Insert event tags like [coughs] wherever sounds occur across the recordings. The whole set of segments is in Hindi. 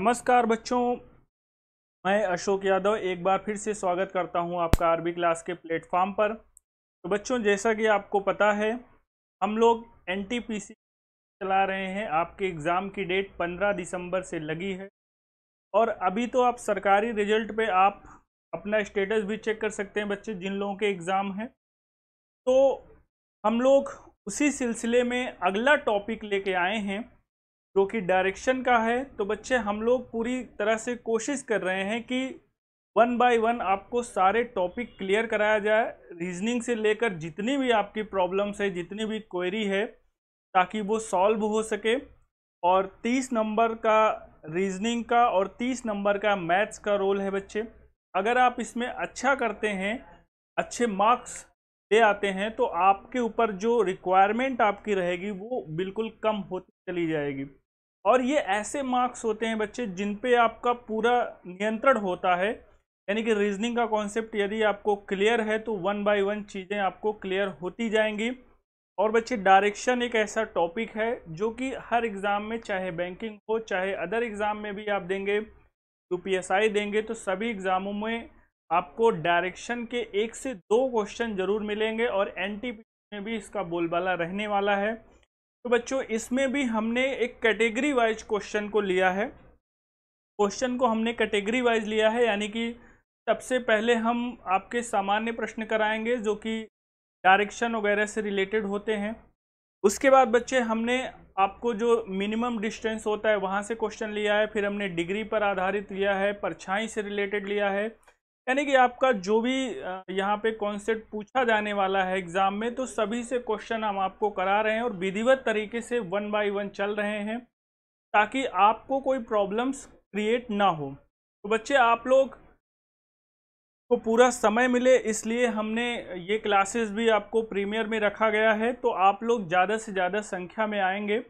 नमस्कार बच्चों मैं अशोक यादव एक बार फिर से स्वागत करता हूं आपका आरबी क्लास के प्लेटफॉर्म पर तो बच्चों जैसा कि आपको पता है हम लोग एन चला रहे हैं आपके एग्ज़ाम की डेट 15 दिसंबर से लगी है और अभी तो आप सरकारी रिजल्ट पे आप अपना स्टेटस भी चेक कर सकते हैं बच्चे जिन लोगों के एग्ज़ाम हैं तो हम लोग उसी सिलसिले में अगला टॉपिक लेके आए हैं जो कि डायरेक्शन का है तो बच्चे हम लोग पूरी तरह से कोशिश कर रहे हैं कि वन बाय वन आपको सारे टॉपिक क्लियर कराया जाए रीजनिंग से लेकर जितनी भी आपकी प्रॉब्लम्स है जितनी भी क्वेरी है ताकि वो सॉल्व हो सके और तीस नंबर का रीजनिंग का और तीस नंबर का मैथ्स का रोल है बच्चे अगर आप इसमें अच्छा करते हैं अच्छे मार्क्स ले आते हैं तो आपके ऊपर जो रिक्वायरमेंट आपकी रहेगी वो बिल्कुल कम होती चली जाएगी और ये ऐसे मार्क्स होते हैं बच्चे जिन पे आपका पूरा नियंत्रण होता है यानी कि रीजनिंग का कॉन्सेप्ट यदि आपको क्लियर है तो वन बाय वन चीज़ें आपको क्लियर होती जाएंगी और बच्चे डायरेक्शन एक ऐसा टॉपिक है जो कि हर एग्ज़ाम में चाहे बैंकिंग हो चाहे अदर एग्ज़ाम में भी आप देंगे यूपीएसआई देंगे तो सभी एग्ज़ामों में आपको डायरेक्शन के एक से दो क्वेश्चन ज़रूर मिलेंगे और एन में भी इसका बोलबाला रहने वाला है तो बच्चों इसमें भी हमने एक कैटेगरी वाइज क्वेश्चन को लिया है क्वेश्चन को हमने कैटेगरी वाइज लिया है यानी कि सबसे पहले हम आपके सामान्य प्रश्न कराएंगे जो कि डायरेक्शन वगैरह से रिलेटेड होते हैं उसके बाद बच्चे हमने आपको जो मिनिमम डिस्टेंस होता है वहाँ से क्वेश्चन लिया है फिर हमने डिग्री पर आधारित लिया है परछाई से रिलेटेड लिया है यानी कि आपका जो भी यहाँ पे कॉन्सेप्ट पूछा जाने वाला है एग्ज़ाम में तो सभी से क्वेश्चन हम आपको करा रहे हैं और विधिवत तरीके से वन बाय वन चल रहे हैं ताकि आपको कोई प्रॉब्लम्स क्रिएट ना हो तो बच्चे आप लोग को पूरा समय मिले इसलिए हमने ये क्लासेस भी आपको प्रीमियर में रखा गया है तो आप लोग ज़्यादा से ज़्यादा संख्या में आएंगे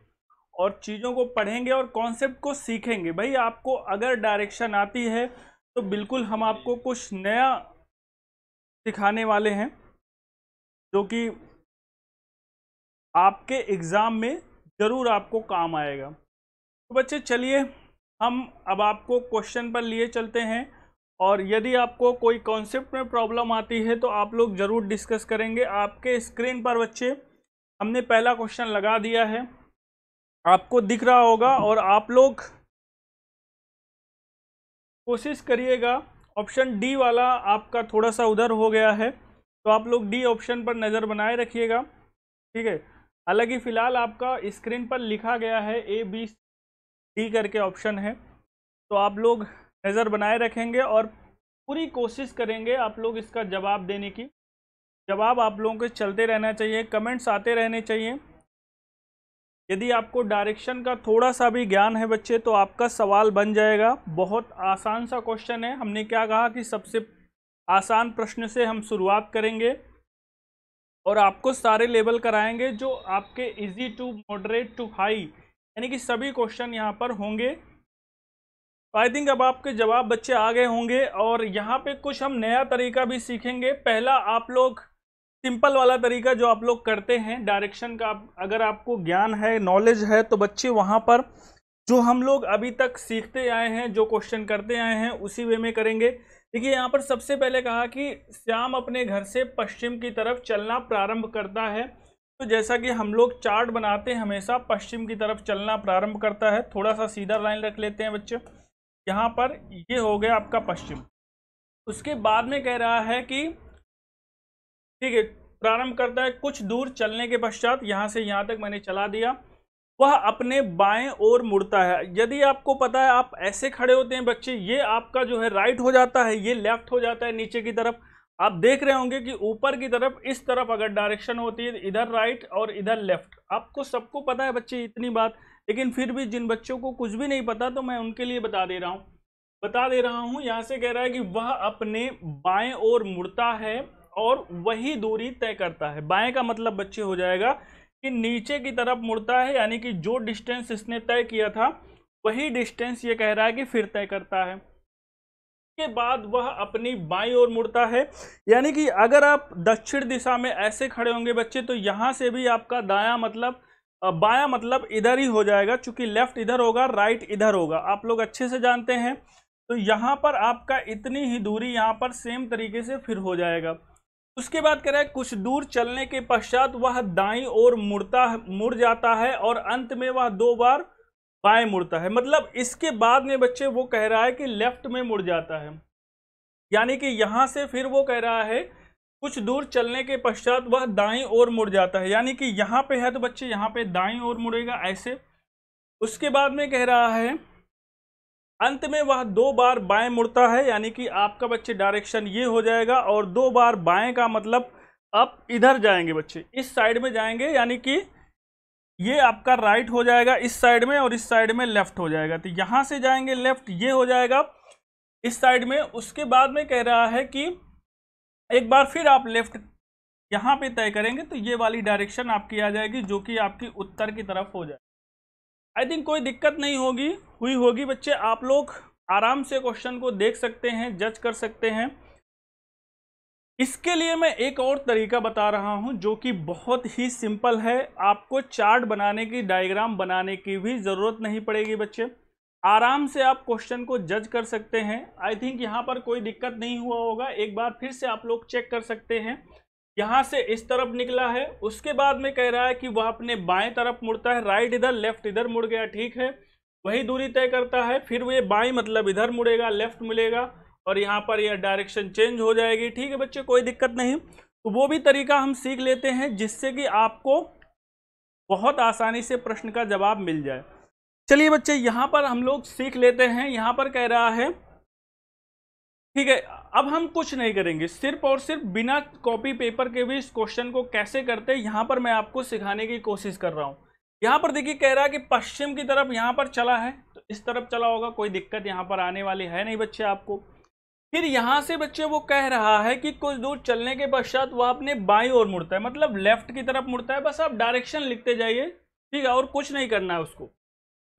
और चीज़ों को पढ़ेंगे और कॉन्सेप्ट को सीखेंगे भाई आपको अगर डायरेक्शन आती है तो बिल्कुल हम आपको कुछ नया सिखाने वाले हैं जो कि आपके एग्ज़ाम में ज़रूर आपको काम आएगा तो बच्चे चलिए हम अब आपको क्वेश्चन पर लिए चलते हैं और यदि आपको कोई कॉन्सेप्ट में प्रॉब्लम आती है तो आप लोग ज़रूर डिस्कस करेंगे आपके स्क्रीन पर बच्चे हमने पहला क्वेश्चन लगा दिया है आपको दिख रहा होगा और आप लोग कोशिश करिएगा ऑप्शन डी वाला आपका थोड़ा सा उधर हो गया है तो आप लोग डी ऑप्शन पर नज़र बनाए रखिएगा ठीक है हालांकि फ़िलहाल आपका स्क्रीन पर लिखा गया है ए बी डी करके ऑप्शन है तो आप लोग नज़र बनाए रखेंगे और पूरी कोशिश करेंगे आप लोग इसका जवाब देने की जवाब आप लोगों के चलते रहना चाहिए कमेंट्स आते रहने चाहिए यदि आपको डायरेक्शन का थोड़ा सा भी ज्ञान है बच्चे तो आपका सवाल बन जाएगा बहुत आसान सा क्वेश्चन है हमने क्या कहा कि सबसे आसान प्रश्न से हम शुरुआत करेंगे और आपको सारे लेवल कराएंगे जो आपके easy to moderate to high यानी कि सभी क्वेश्चन यहाँ पर होंगे आई थिंक अब आपके जवाब बच्चे आ गए होंगे और यहाँ पे कुछ हम नया तरीका भी सीखेंगे पहला आप लोग सिंपल वाला तरीका जो आप लोग करते हैं डायरेक्शन का आप अगर आपको ज्ञान है नॉलेज है तो बच्चे वहाँ पर जो हम लोग अभी तक सीखते आए हैं जो क्वेश्चन करते आए हैं उसी वे में करेंगे देखिए यहाँ पर सबसे पहले कहा कि श्याम अपने घर से पश्चिम की तरफ चलना प्रारंभ करता है तो जैसा कि हम लोग चार्ट बनाते हैं हमेशा पश्चिम की तरफ चलना प्रारंभ करता है थोड़ा सा सीधा लाइन रख लेते हैं बच्चे यहाँ पर ये हो गया आपका पश्चिम उसके बाद में कह रहा है कि ठीक है प्रारंभ करता है कुछ दूर चलने के पश्चात यहाँ से यहाँ तक मैंने चला दिया वह अपने बाएं ओर मुड़ता है यदि आपको पता है आप ऐसे खड़े होते हैं बच्चे ये आपका जो है राइट हो जाता है ये लेफ्ट हो जाता है नीचे की तरफ आप देख रहे होंगे कि ऊपर की तरफ इस तरफ अगर डायरेक्शन होती है इधर राइट और इधर लेफ्ट आपको सबको पता है बच्चे इतनी बात लेकिन फिर भी जिन बच्चों को कुछ भी नहीं पता तो मैं उनके लिए बता दे रहा हूँ बता दे रहा हूँ यहाँ से कह रहा है कि वह अपने बाएँ ओर मुड़ता है और वही दूरी तय करता है बाएं का मतलब बच्चे हो जाएगा कि नीचे की तरफ मुड़ता है यानी कि जो डिस्टेंस इसने तय किया था वही डिस्टेंस ये कह रहा है कि फिर तय करता है के बाद वह अपनी बाई ओर मुड़ता है यानी कि अगर आप दक्षिण दिशा में ऐसे खड़े होंगे बच्चे तो यहाँ से भी आपका दाया मतलब बाया मतलब इधर ही हो जाएगा क्योंकि लेफ्ट इधर होगा राइट इधर होगा आप लोग अच्छे से जानते हैं तो यहाँ पर आपका इतनी ही दूरी यहाँ पर सेम तरीके से फिर हो जाएगा उसके बाद कह रहा है कुछ दूर चलने के पश्चात वह दाई और मुड़ता मुड़ जाता है और अंत में वह दो बार बाएं मुड़ता है मतलब इसके बाद में बच्चे वो कह रहा है कि लेफ्ट में मुड़ जाता है यानी कि यहाँ से फिर वो कह रहा है कुछ दूर चलने के पश्चात वह दाई और मुड़ जाता है यानी कि यहाँ पे है तो बच्चे यहाँ पे दाई और मुड़ेगा ऐसे उसके बाद में कह रहा है अंत में वह दो बार बाएं मुड़ता है यानी कि आपका बच्चे डायरेक्शन ये हो जाएगा और दो बार बाएं का मतलब आप इधर जाएंगे बच्चे इस साइड में जाएंगे यानी कि ये आपका राइट हो जाएगा इस साइड में और इस साइड में लेफ्ट हो जाएगा तो यहाँ से जाएंगे लेफ्ट ये हो जाएगा इस साइड में उसके बाद में कह रहा है कि एक बार फिर आप लेफ्ट यहाँ पे तय करेंगे तो ये वाली डायरेक्शन आपकी आ जाएगी जो कि आपकी उत्तर की तरफ हो जाएगी आई थिंक कोई दिक्कत नहीं होगी हुई होगी बच्चे आप लोग आराम से क्वेश्चन को देख सकते हैं जज कर सकते हैं इसके लिए मैं एक और तरीका बता रहा हूं जो कि बहुत ही सिंपल है आपको चार्ट बनाने की डायग्राम बनाने की भी ज़रूरत नहीं पड़ेगी बच्चे आराम से आप क्वेश्चन को जज कर सकते हैं आई थिंक यहां पर कोई दिक्कत नहीं हुआ होगा एक बार फिर से आप लोग चेक कर सकते हैं यहाँ से इस तरफ निकला है उसके बाद में कह रहा है कि वह अपने बाएं तरफ मुड़ता है राइट इधर लेफ्ट इधर मुड़ गया ठीक है वही दूरी तय करता है फिर वे बाएं मतलब इधर मुड़ेगा लेफ्ट मिलेगा और यहाँ पर यह डायरेक्शन चेंज हो जाएगी ठीक है बच्चे कोई दिक्कत नहीं तो वो भी तरीका हम सीख लेते हैं जिससे कि आपको बहुत आसानी से प्रश्न का जवाब मिल जाए चलिए बच्चे यहाँ पर हम लोग सीख लेते हैं यहाँ पर कह रहा है ठीक है अब हम कुछ नहीं करेंगे सिर्फ और सिर्फ बिना कॉपी पेपर के भी इस क्वेश्चन को कैसे करते हैं यहाँ पर मैं आपको सिखाने की कोशिश कर रहा हूँ यहाँ पर देखिए कह रहा है कि पश्चिम की तरफ यहाँ पर चला है तो इस तरफ चला होगा कोई दिक्कत यहाँ पर आने वाली है नहीं बच्चे आपको फिर यहाँ से बच्चे वो कह रहा है कि कुछ दूर चलने के पश्चात वह अपने बाई और मुड़ता है मतलब लेफ्ट की तरफ मुड़ता है बस आप डायरेक्शन लिखते जाइए ठीक है और कुछ नहीं करना है उसको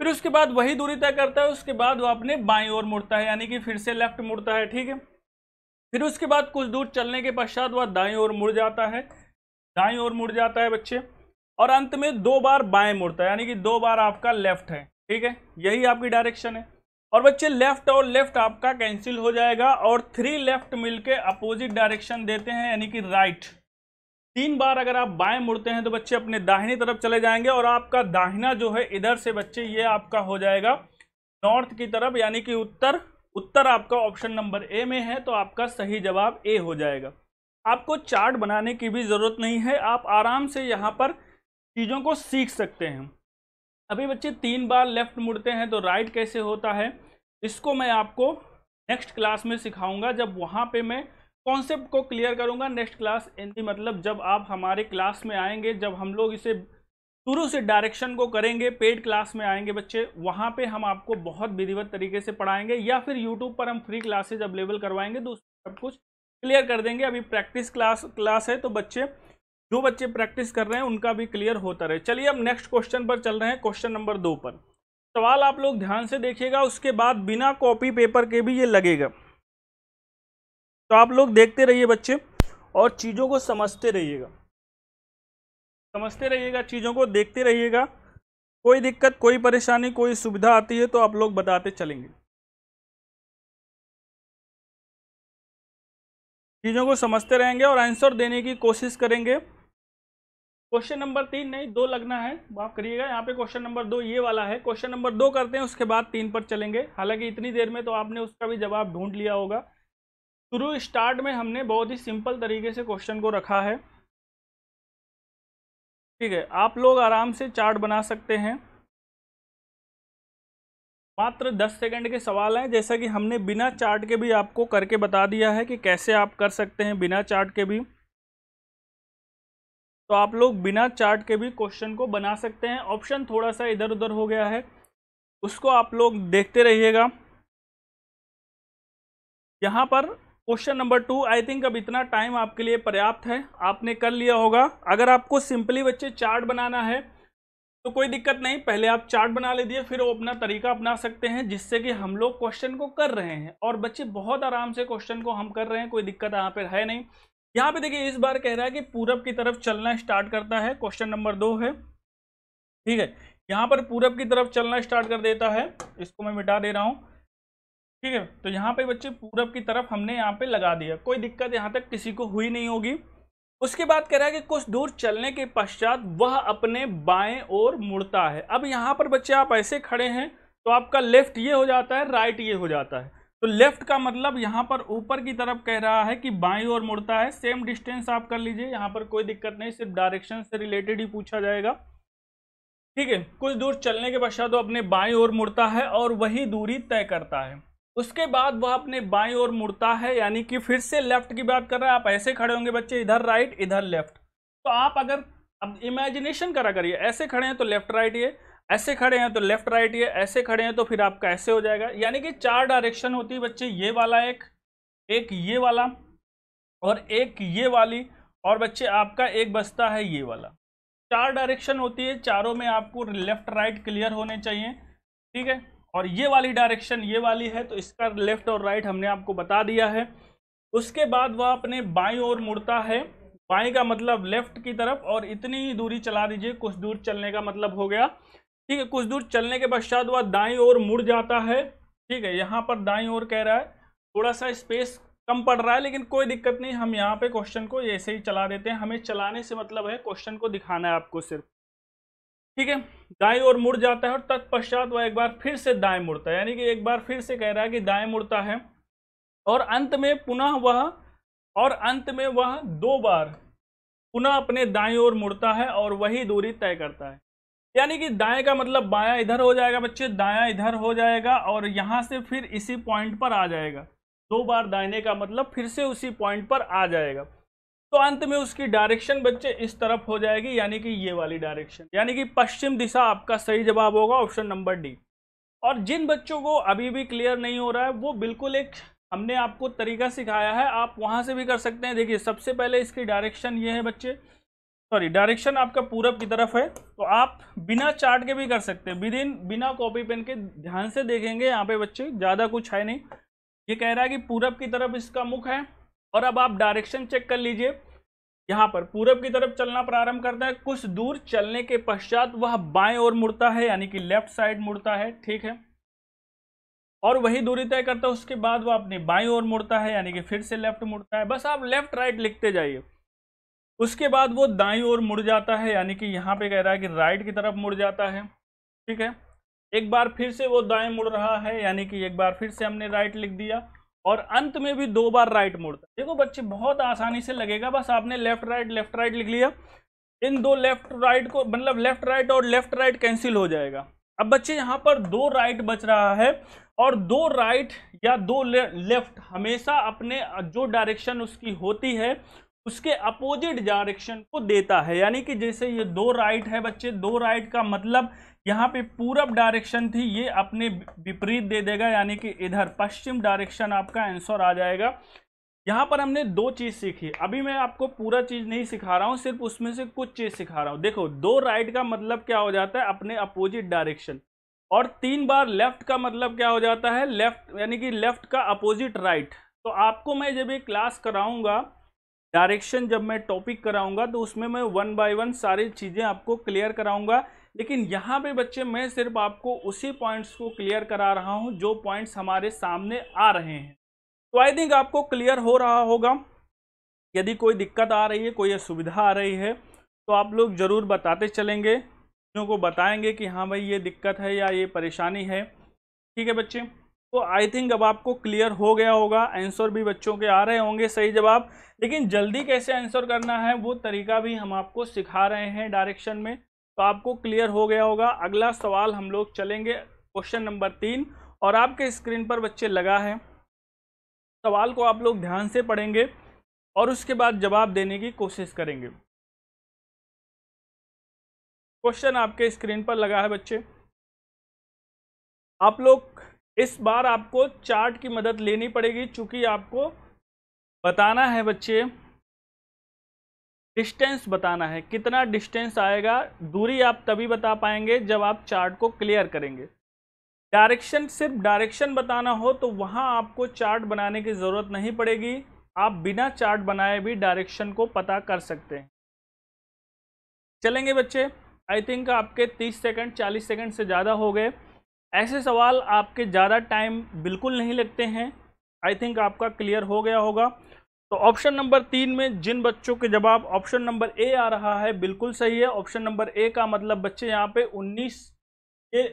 फिर उसके बाद वही दूरी तय करता है उसके बाद वो अपने बाई ओर मुड़ता है यानी कि फिर से लेफ्ट मुड़ता है ठीक है फिर उसके बाद कुछ दूर चलने के पश्चात वह दाई ओर मुड़ जाता है दाई ओर मुड़ जाता है बच्चे और अंत में दो बार बाएं मुड़ता है यानी कि दो बार आपका लेफ्ट है ठीक है यही आपकी डायरेक्शन है और बच्चे लेफ्ट और लेफ्ट आपका कैंसिल हो जाएगा और थ्री लेफ्ट मिलके अपोजिट डायरेक्शन देते हैं यानी कि राइट तीन बार अगर आप बाएं मुड़ते हैं तो बच्चे अपने दाहिनी तरफ चले जाएंगे और आपका दाहिना जो है इधर से बच्चे ये आपका हो जाएगा नॉर्थ की तरफ यानी कि उत्तर उत्तर आपका ऑप्शन नंबर ए में है तो आपका सही जवाब ए हो जाएगा आपको चार्ट बनाने की भी ज़रूरत नहीं है आप आराम से यहाँ पर चीज़ों को सीख सकते हैं अभी बच्चे तीन बार लेफ्ट मुड़ते हैं तो राइट कैसे होता है इसको मैं आपको नेक्स्ट क्लास में सिखाऊंगा जब वहाँ पे मैं कॉन्सेप्ट को क्लियर करूंगा नेक्स्ट क्लास इन मतलब जब आप हमारे क्लास में आएंगे जब हम लोग इसे शुरू से डायरेक्शन को करेंगे पेड क्लास में आएंगे बच्चे वहाँ पे हम आपको बहुत विधिवत तरीके से पढ़ाएंगे या फिर यूट्यूब पर हम फ्री क्लासेज अवेलेबल करवाएंगे तो सब कुछ क्लियर कर देंगे अभी प्रैक्टिस क्लास क्लास है तो बच्चे जो बच्चे प्रैक्टिस कर रहे हैं उनका भी क्लियर होता रहे चलिए अब नेक्स्ट क्वेश्चन पर चल रहे हैं क्वेश्चन नंबर दो पर सवाल आप लोग ध्यान से देखिएगा उसके बाद बिना कॉपी पेपर के भी ये लगेगा तो आप लोग देखते रहिए बच्चे और चीज़ों को समझते रहिएगा समझते रहिएगा चीज़ों को देखते रहिएगा कोई दिक्कत कोई परेशानी कोई सुविधा आती है तो आप लोग बताते चलेंगे चीज़ों को समझते रहेंगे और आंसर देने की कोशिश करेंगे क्वेश्चन नंबर तीन नहीं दो लगना है माफ करिएगा यहाँ पे क्वेश्चन नंबर दो ये वाला है क्वेश्चन नंबर दो करते हैं उसके बाद तीन पर चलेंगे हालांकि इतनी देर में तो आपने उसका भी जवाब ढूंढ लिया होगा शुरू स्टार्ट में हमने बहुत ही सिंपल तरीके से क्वेश्चन को रखा है ठीक है आप लोग आराम से चार्ट बना सकते हैं मात्र 10 सेकंड के सवाल हैं जैसा कि हमने बिना चार्ट के भी आपको करके बता दिया है कि कैसे आप कर सकते हैं बिना चार्ट के भी तो आप लोग बिना चार्ट के भी क्वेश्चन को बना सकते हैं ऑप्शन थोड़ा सा इधर उधर हो गया है उसको आप लोग देखते रहिएगा यहाँ पर question number two I think अब इतना टाइम आपके लिए पर्याप्त है आपने कर लिया होगा अगर आपको सिंपली बच्चे चार्ट बनाना है तो कोई दिक्कत नहीं पहले आप चार्ट बना लीजिए फिर वो अपना तरीका अपना सकते हैं जिससे कि हम लोग क्वेश्चन को कर रहे हैं और बच्चे बहुत आराम से क्वेश्चन को हम कर रहे हैं कोई दिक्कत यहाँ पर है नहीं यहाँ पे देखिए इस बार कह रहा है कि पूरब की तरफ चलना स्टार्ट करता है क्वेश्चन नंबर दो है ठीक है यहाँ पर पूरब की तरफ चलना स्टार्ट कर देता है इसको मैं मिटा दे रहा हूँ ठीक है तो यहाँ पे बच्चे पूरब की तरफ हमने यहाँ पे लगा दिया कोई दिक्कत यहाँ तक किसी को हुई नहीं होगी उसके बाद कह रहा है कि कुछ दूर चलने के पश्चात वह अपने बाएं ओर मुड़ता है अब यहाँ पर बच्चे आप ऐसे खड़े हैं तो आपका लेफ्ट ये हो जाता है राइट ये हो जाता है तो लेफ्ट का मतलब यहाँ पर ऊपर की तरफ कह रहा है कि बाईं ओर मुड़ता है सेम डिस्टेंस आप कर लीजिए यहाँ पर कोई दिक्कत नहीं सिर्फ डायरेक्शन से रिलेटेड ही पूछा जाएगा ठीक है कुछ दूर चलने के पश्चात वो अपने बाईं ओर मुड़ता है और वही दूरी तय करता है उसके बाद वह अपने बाई और मुड़ता है यानी कि फिर से लेफ्ट की बात कर रहे हैं आप ऐसे खड़े होंगे बच्चे इधर राइट इधर लेफ्ट तो आप अगर अब इमेजिनेशन करा करिए ऐसे खड़े हैं तो लेफ्ट राइट ये ऐसे खड़े हैं तो लेफ्ट राइट ये ऐसे खड़े हैं तो फिर आपका ऐसे हो जाएगा यानी कि चार डायरेक्शन होती है बच्चे ये वाला एक एक ये वाला और एक ये वाली और बच्चे आपका एक बस्ता है ये वाला चार डायरेक्शन होती है चारों में आपको लेफ्ट राइट क्लियर होने चाहिए ठीक है और ये वाली डायरेक्शन ये वाली है तो इसका लेफ्ट और राइट हमने आपको बता दिया है उसके बाद वह अपने बाई ओर मुड़ता है बाई का मतलब लेफ्ट की तरफ और इतनी ही दूरी चला दीजिए कुछ दूर चलने का मतलब हो गया ठीक है कुछ दूर चलने के पश्चात वह दाई ओर मुड़ जाता है ठीक है यहाँ पर दाई ओर कह रहा है थोड़ा सा स्पेस कम पड़ रहा है लेकिन कोई दिक्कत नहीं हम यहाँ पे क्वेश्चन को ऐसे ही चला देते हैं हमें चलाने से मतलब है क्वेश्चन को दिखाना है आपको सिर्फ ठीक है दाएं ओर मुड़ जाता है और तत्पश्चात वह एक बार फिर से दाएं मुड़ता है यानी कि एक बार फिर से कह रहा है कि दाएं मुड़ता है और अंत में पुनः वह और अंत में वह दो बार पुनः अपने दाएं ओर मुड़ता है और वही दूरी तय करता है यानी कि दाएं का मतलब बायां इधर हो जाएगा बच्चे दाया इधर हो जाएगा और यहाँ से फिर इसी पॉइंट पर आ जाएगा दो बार दाएने का मतलब फिर से उसी पॉइंट पर आ जाएगा तो अंत में उसकी डायरेक्शन बच्चे इस तरफ हो जाएगी यानी कि ये वाली डायरेक्शन यानी कि पश्चिम दिशा आपका सही जवाब होगा ऑप्शन नंबर डी और जिन बच्चों को अभी भी क्लियर नहीं हो रहा है वो बिल्कुल एक हमने आपको तरीका सिखाया है आप वहाँ से भी कर सकते हैं देखिए सबसे पहले इसकी डायरेक्शन ये है बच्चे सॉरी डायरेक्शन आपका पूरब की तरफ है तो आप बिना चार्ट के भी कर सकते हैं विद इन बिना कॉपी पेन के ध्यान से देखेंगे यहाँ पे बच्चे ज़्यादा कुछ है नहीं ये कह रहा है कि पूरब की तरफ इसका मुख है और अब आप डायरेक्शन चेक कर लीजिए यहाँ पर पूरब की तरफ चलना प्रारंभ करता है कुछ दूर चलने के पश्चात वह बाएं ओर मुड़ता है यानी कि लेफ्ट साइड मुड़ता है ठीक है और वही दूरी तय करता है उसके बाद वह अपनी बाई ओर मुड़ता है यानी कि फिर से लेफ्ट मुड़ता है बस आप लेफ्ट राइट लिखते जाइए उसके बाद वो दाई ओर मुड़ जाता है यानी कि यहाँ पे कह रहा है कि राइट की तरफ मुड़ जाता है ठीक है एक बार फिर से वो दाएं मुड़ रहा है यानी कि एक बार फिर से हमने राइट लिख दिया और अंत में भी दो बार राइट मुड़ता है देखो बच्चे बहुत आसानी से लगेगा बस आपने लेफ्ट राइट लेफ्ट राइट लिख लिया इन दो लेफ्ट राइट को मतलब लेफ्ट राइट और लेफ्ट राइट कैंसिल हो जाएगा अब बच्चे यहाँ पर दो राइट बच रहा है और दो राइट या दो ले, लेफ्ट हमेशा अपने जो डायरेक्शन उसकी होती है उसके अपोजिट डायरेक्शन को देता है यानी कि जैसे ये दो राइट है बच्चे दो राइट का मतलब यहाँ पे पूरब डायरेक्शन थी ये अपने विपरीत दे देगा यानी कि इधर पश्चिम डायरेक्शन आपका आंसर आ जाएगा यहाँ पर हमने दो चीज़ सीखी अभी मैं आपको पूरा चीज़ नहीं सिखा रहा हूँ सिर्फ उसमें से कुछ चीज़ सिखा रहा हूँ देखो दो राइट का मतलब क्या हो जाता है अपने अपोजिट डायरेक्शन और तीन बार लेफ्ट का मतलब क्या हो जाता है लेफ्ट यानी कि लेफ्ट का अपोजिट राइट तो आपको मैं जब ये क्लास कराऊंगा डायरेक्शन जब मैं टॉपिक कराऊंगा तो उसमें मैं वन बाय वन सारी चीज़ें आपको क्लियर कराऊंगा लेकिन यहाँ पे बच्चे मैं सिर्फ आपको उसी पॉइंट्स को क्लियर करा रहा हूँ जो पॉइंट्स हमारे सामने आ रहे हैं तो आई थिंक आपको क्लियर हो रहा होगा यदि कोई दिक्कत आ रही है कोई असुविधा आ रही है तो आप लोग ज़रूर बताते चलेंगे बच्चों को बताएंगे कि हाँ भाई ये दिक्कत है या ये परेशानी है ठीक है बच्चे तो आई थिंक अब आपको क्लियर हो गया होगा आंसर भी बच्चों के आ रहे होंगे सही जवाब लेकिन जल्दी कैसे आंसर करना है वो तरीका भी हम आपको सिखा रहे हैं डायरेक्शन में तो आपको क्लियर हो गया होगा अगला सवाल हम लोग चलेंगे क्वेश्चन नंबर तीन और आपके स्क्रीन पर बच्चे लगा है सवाल को आप लोग ध्यान से पढ़ेंगे और उसके बाद जवाब देने की कोशिश करेंगे क्वेश्चन आपके स्क्रीन पर लगा है बच्चे आप लोग इस बार आपको चार्ट की मदद लेनी पड़ेगी चूंकि आपको बताना है बच्चे डिस्टेंस बताना है कितना डिस्टेंस आएगा दूरी आप तभी बता पाएंगे जब आप चार्ट को क्लियर करेंगे डायरेक्शन सिर्फ डायरेक्शन बताना हो तो वहाँ आपको चार्ट बनाने की ज़रूरत नहीं पड़ेगी आप बिना चार्ट बनाए भी डायरेक्शन को पता कर सकते हैं चलेंगे बच्चे आई थिंक आपके 30 सेकंड 40 सेकंड से ज़्यादा हो गए ऐसे सवाल आपके ज़्यादा टाइम बिल्कुल नहीं लगते हैं आई थिंक आपका क्लियर हो गया होगा तो ऑप्शन नंबर तीन में जिन बच्चों के जवाब ऑप्शन नंबर ए आ रहा है बिल्कुल सही है ऑप्शन नंबर ए का मतलब बच्चे यहाँ पे 19 के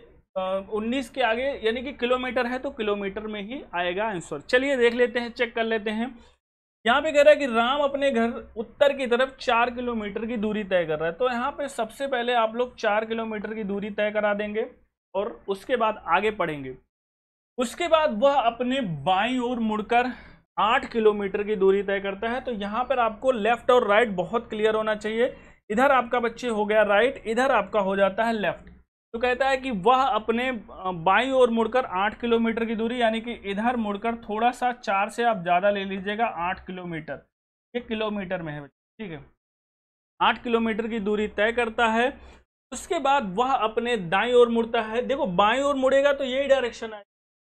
आ, 19 के आगे यानी कि किलोमीटर है तो किलोमीटर में ही आएगा आंसर चलिए देख लेते हैं चेक कर लेते हैं यहाँ पे कह रहा है कि राम अपने घर उत्तर की तरफ चार किलोमीटर की दूरी तय कर रहा है तो यहाँ पे सबसे पहले आप लोग चार किलोमीटर की दूरी तय करा देंगे और उसके बाद आगे पढ़ेंगे उसके बाद वह अपने बाई ओर मुड़कर आठ किलोमीटर की दूरी तय करता है तो यहाँ पर आपको लेफ्ट और राइट बहुत क्लियर होना चाहिए इधर आपका बच्चे हो गया राइट इधर आपका हो जाता है लेफ्ट तो कहता है कि वह अपने बाई ओर मुड़कर आठ किलोमीटर की दूरी यानी कि इधर मुड़कर थोड़ा सा चार से आप ज़्यादा ले लीजिएगा आठ किलोमीटर एक किलोमीटर में है बच्चे ठीक है आठ किलोमीटर की दूरी तय करता है उसके बाद वह अपने दाई ओर मुड़ता है देखो बाई ओर मुड़ेगा तो यही डायरेक्शन आएगा